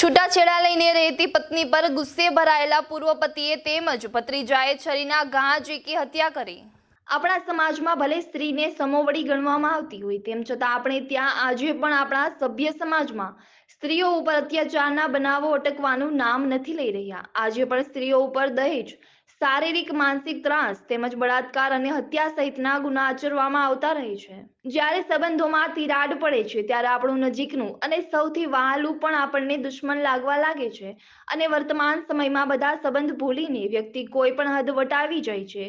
છૂટાછેડા લઈને રહેતી પત્ની પર ગુસ્સે ભરાયેલા પૂર્વ પતિએ તેમજ ભત્રીજાએ છરીના ઘા ઝીકી હત્યા કરી આપણા સમાજમાં ભલે સ્ત્રીને સમોવડી ગણવામાં આવતી હોય તેમ છતાં આપણે ત્યાં આજે પણ આપણા સભ્ય સમાજમાં સ્ત્રીઓ ઉપર અત્યાચારના બનાવો અટકવાનું નામ નથી લઈ રહ્યા આજે પણ સ્ત્રીઓ ઉપર દહેજ શારીરિક માનસિક ત્રાસ તેમજ બળાત્કાર અને હત્યા સહિતના ગુના આચરવામાં આવતા રહે છે જ્યારે સંબંધોમાં તિરાડ પડે છે ત્યારે આપણું નજીકનું અને સૌથી વહાલું પણ આપણને દુશ્મન લાગવા લાગે છે અને વર્તમાન સમયમાં બધા સંબંધ ભૂલીને વ્યક્તિ કોઈ પણ હદ વટાવી જાય છે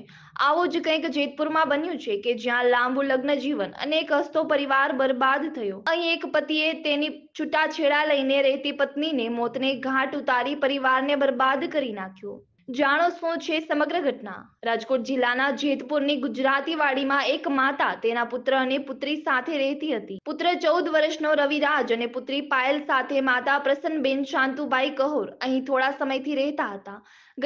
આવો જ કંઈક જેતપુરમાં બન્યું છે કે જ્યાં લાંબુ લગ્ન જીવન અને એક હસતો પરિવાર બરબાદ થયો અહીં એક પતિએ તેની છૂટાછેડા લઈને રહેતી પત્નીને મોતને ઘાટ ઉતારી પરિવારને બરબાદ કરી નાખ્યો જાણો શું છે સમગ્ર ઘટના રાજકોટ જિલ્લાના જેતપુરની ગુજરાતીવાડીમાં એક માતા તેના પુત્ર અને પુત્રી સાથે રહેતી હતી પુત્ર ચૌદ વર્ષનો રવિરાજ અને પુત્રી પાયલ સાથે માતા પ્રસન્નબેન શાંતુભાઈ કહોર અહીં થોડા સમયથી રહેતા હતા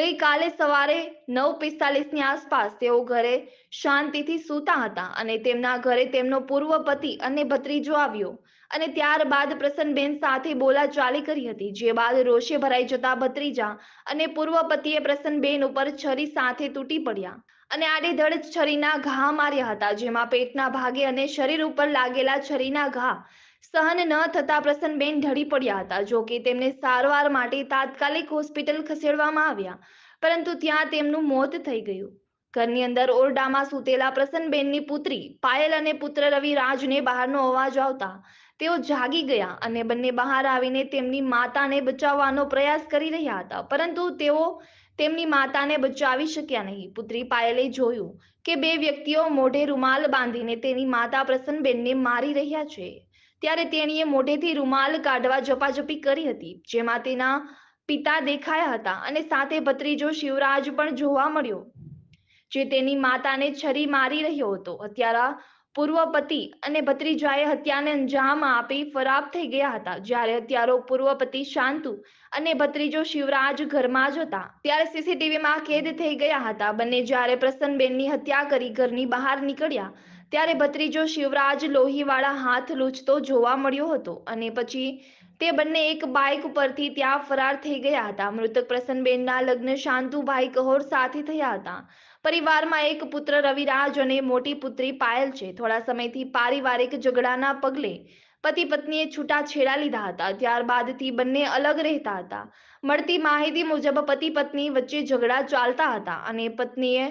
ગઈકાલે સવારે નવ પિસ્તાલીસની આસપાસ તેઓ ઘરે શાંતિથી સૂતા હતા અને તેમના ઘરે તેમનો પૂર્વ પતિ અને ભત્રીજો આવ્યો અને ત્યારબાદ પ્રસન્નબેન સાથે બોલાચાલી કરી હતી જે બાદ રોષે ભરાઈ જતા ભત્રીજા અને પૂર્વ પતિએ પ્રસન્નબેન ઉપર છરી સાથે તૂટી પડ્યા અને આડેધડ છરીના ઘા માર્યા હતા જેમાં પેટના ભાગે અને શરીર ઉપર લાગેલા છરીના ઘા સહન ન થતા પ્રસન્નબેન ઢળી પડ્યા હતા જો કે તેમને સારવાર માટે તાત્કાલિક હોસ્પિટલ ખસેડવામાં આવ્યા પરંતુ ત્યાં તેમનું મોત થઈ ગયું ઘરની અંદર ઓરડામાં સૂતેલા પ્રસન્નબેનની પુત્રી પાયલ અને પુત્ર રવિ રાજને બહારનો અવાજ આવતા તેઓ જાગી ગયા અને બંને બહાર આવીને તેમની માતાને બચાવવાનો પ્રયાસ કરી રહ્યા હતા પરંતુ તેઓ તેમની માતાને બચાવી શક્યા નહીં પુત્રી પાયલે જોયું કે બે વ્યક્તિઓ મોઢે રૂમાલ બાંધીને તેની માતા પ્રસન્નબેનને મારી રહ્યા છે ત્યારે તેણીએ મોઢેથી રૂમાલ કાઢવા ઝપાઝપી કરી હતી જેમાં તેના પિતા દેખાયા હતા અને સાથે ભત્રીજો શિવરાજ પણ જોવા મળ્યો જે તેની માતાને છરી મારી રહ્યો હતો અત્યારે પૂર્વ પતિ અને ભત્રીજાએ હત્યાને અંજામ આપી ફરાર થઈ ગયા હતા જ્યારે હત્યારો પૂર્વ પતિ શાંતુ અને ભત્રીજો શિવરાજ ઘરમાં જ હતા ત્યારે સીસીટીવીમાં કેદ થઈ ગયા હતા બંને જ્યારે પ્રસન્નબેનની હત્યા કરી ઘરની બહાર નીકળ્યા ત્યારે ભત્રીજો શિવરાજ લોહીવાળા હાથ લૂછતો જોવા મળ્યો હતો અને પછી તે બંને એક બાઇક પરથી ત્યાં ફરાર થઈ ગયા હતા મૃતક પ્રસન્નબેનના લગ્ન શાંતુભાઈ કહોર સાથે થયા હતા પરિવારમાં એક પુત્ર રવિરાજ અને મોટી પુત્રી પાયલ છે થોડા સમયથી પારિવારિક ઝઘડાના પગલે પતિ પત્નીએ છૂટાછેડા લીધા હતા ત્યારબાદથી બંને અલગ રહેતા હતા મળતી માહિતી મુજબ પતિ પત્ની વચ્ચે ઝઘડા ચાલતા હતા અને પત્નીએ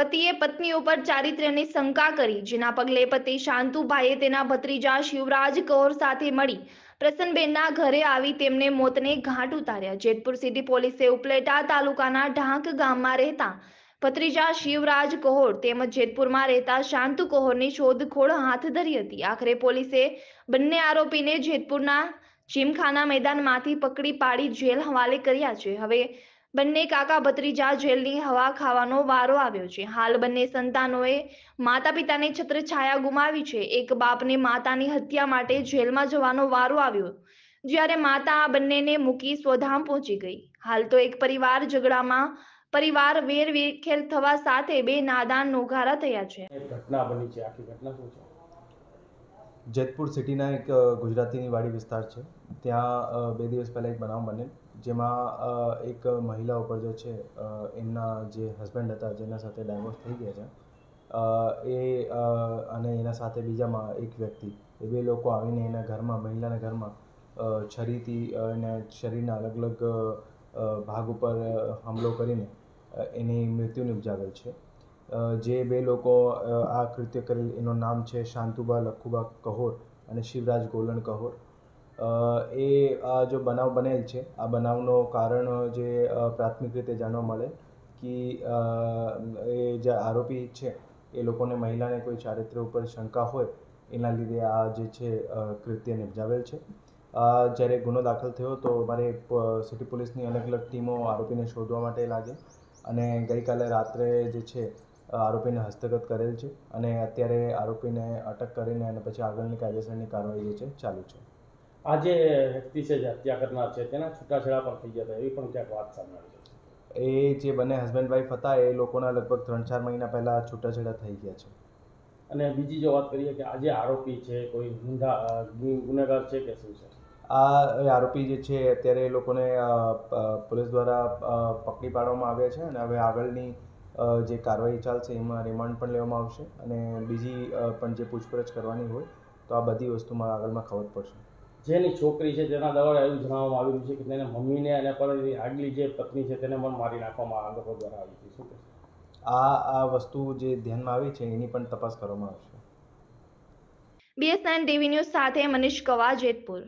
પતિએ પત્ની ઉપર ચારિત્ર્યની શંકા કરી જેના પગલે પતિ શાંતુભાઈએ તેના ભત્રીજા શિવરાજ કૌર સાથે મળી પ્રસન્નબેનના ઘરે આવી તેમને મોતને ઘાટ ઉતાર્યા જેતપુર સિટી પોલીસે ઉપલેટા તાલુકાના ઢાંક ગામમાં રહેતા ભત્રીજા શિવરાજ કોહોર તેમજ જેતપુરમાં રહેતા શાંતુ કોહોરની શોધખોળ હાથ ધરી હતી આખરે પોલીસે બંને આરોપીને જેતપુરના જીમખાના મેદાનમાંથી પકડી પાડી જેલ હવાલે કર્યા છે હવે બંને કાકા ભત્રીજા જેલની હવા ખાવાનો વારો આવ્યો છે હાલ બંને સંતાનોએ માતા પિતાને છત્રછાયા ગુમાવી છે એક બાપને માતાની હત્યા માટે જેલમાં જવાનો વારો આવ્યો જ્યારે માતા આ બંનેને મૂકી સ્વધામ પહોંચી ગઈ હાલ તો એક પરિવાર ઝઘડામાં પરિવાર વેર વિખેર થવા સાથે બે નાદાન નોઘારા થયા છે ઘટના બની છે આખી ઘટના શું છે જેતપુર સિટીના એક ગુજરાતીની વાડી વિસ્તાર છે ત્યાં બે દિવસ પહેલાં એક બનાવ બને જેમાં એક મહિલા ઉપર જે છે એમના જે હસબન્ડ હતા જેના સાથે ડાયવોર્સ થઈ ગયા છે એ અને એના સાથે બીજામાં એક વ્યક્તિ એ બે લોકો આવીને એના ઘરમાં મહિલાના ઘરમાં છરીથી અને શરીરના અલગ અલગ ભાગ ઉપર હુમલો કરીને એની મૃત્યુ નિપજાવેલ છે જે બે લોકો આ કૃત્ય કરેલ એનું નામ છે શાંતુબા લખુબા કહોર અને શિવરાજ ગોલણ કહોર એ આ જો બનાવ બનેલ છે આ બનાવનો કારણ જે પ્રાથમિક રીતે જાણવા મળે કે એ જે આરોપી છે એ લોકોને મહિલાને કોઈ ચારિત્ર ઉપર શંકા હોય એના લીધે આ જે છે કૃત્ય નિપજાવેલ છે જ્યારે ગુનો દાખલ થયો તો મારે સિટી પોલીસની અલગ અલગ ટીમો આરોપીને શોધવા માટે લાગે અને ગઈકાલે રાત્રે જે છે આરોપીને હસ્તગત કરેલ છે અને અત્યારે આરોપીને અટક કરીને અને પછી આગળની કાયદેસરની કાર્યવાહી જે છે ચાલુ છે આ જે વ્યક્તિ છે જે હત્યા કરનાર છે તેના છૂટાછેડા પણ થઈ જતા એવી પણ ક્યાંક વાત સામે એ જે બંને હસબન્ડ વાઈફ હતા એ લોકોના લગભગ ત્રણ ચાર મહિના પહેલાં છૂટાછેડા થઈ ગયા છે અને બીજી જો વાત કરીએ કે આજે આરોપી છે કોઈ ગુંડા ગુનેગાર છે કે શું છે આ આરોપી જે છે અત્યારે એ લોકોને પોલીસ દ્વારા પકડી પાડવામાં આવ્યા છે અને હવે આગળની જે કાર્યવાહી ચાલશે એમાં રિમાન્ડ પણ લેવામાં આવશે અને બીજી પણ જે પૂછપરછ કરવાની હોય તો આ બધી વસ્તુમાં આગળમાં ખબર પડશે જેની છોકરી છે તેના દ્વારા એવું જણાવવામાં આવ્યું છે કે તેને મમ્મીને અને પણ આગલી જે પત્ની છે તેને પણ મારી નાખવામાં આ લોકો દ્વારા આવી હતી શું આ આ વસ્તુ જે ધ્યાનમાં આવી છે એની પણ તપાસ કરવામાં આવશે બીએસએન ટીવી ન્યૂઝ સાથે મનીષ કવા જેતપુર